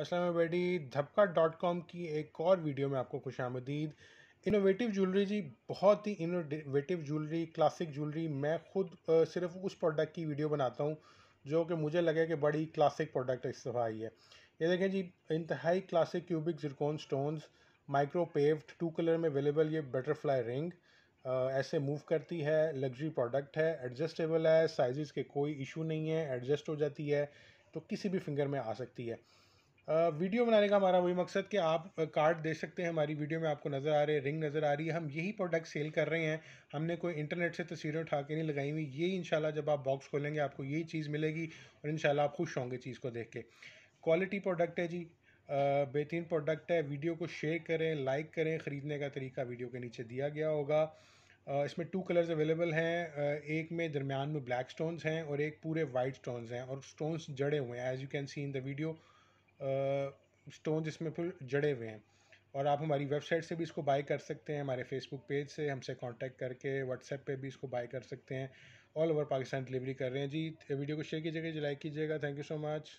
असलम बेडी धपका dot com की एक और वीडियो में आपको खुश आमदीद इनोवेटिव ज्वेलरी जी बहुत ही इनोवेटिव ज्वेलरी क्लासिक ज्वेलरी मैं खुद सिर्फ उस प्रोडक्ट की वीडियो बनाता हूँ जो कि मुझे लगे कि बड़ी क्लासिक प्रोडक्ट इस दफ़ा आई है ये देखें जी इंतहाई classic cubic zircon stones micro paved two colour में अवेलेबल ये बटरफ्लाई रिंग ऐसे मूव करती है लग्जरी प्रोडक्ट है एडजस्टेबल है साइज़ के कोई इशू नहीं है एडजस्ट हो जाती है तो किसी भी फिंगर में आ सकती है वीडियो बनाने का हमारा वही मकसद कि आप कार्ड देख सकते हैं हमारी वीडियो में आपको नज़र आ रहे हैं रिंग नज़र आ रही है हम यही प्रोडक्ट सेल कर रहे हैं हमने कोई इंटरनेट से तस्वीरें उठा के नहीं लगाई हुई यही इंशाल्लाह जब आप बॉक्स खोलेंगे आपको यही चीज़ मिलेगी और इंशाल्लाह आप खुश होंगे चीज़ को देख के क्वालिटी प्रोडक्ट है जी बेहतरीन प्रोडक्ट है वीडियो को शेयर करें लाइक करें ख़रीदने का तरीका वीडियो के नीचे दिया गया होगा इसमें टू कलर्स अवेलेबल हैं एक में दरमियान में ब्लैक स्टोन्स हैं और एक पूरे वाइट स्टोन्स हैं और स्टोन्स जड़े हुए हैं as you can see in the video stone जिसमें फिर जड़े हुए हैं और आप हमारी वेबसाइट से भी इसको बाय कर सकते हैं हमारे फेसबुक पेज से हमसे कांटेक्ट करके व्हाट्सएप पे भी इसको बाय कर सकते हैं ऑल ओवर पाकिस्तान डिलीवरी कर रहे हैं जी वीडियो को शेयर कीजिएगा जी लाइक कीजिएगा थैंक यू सो मच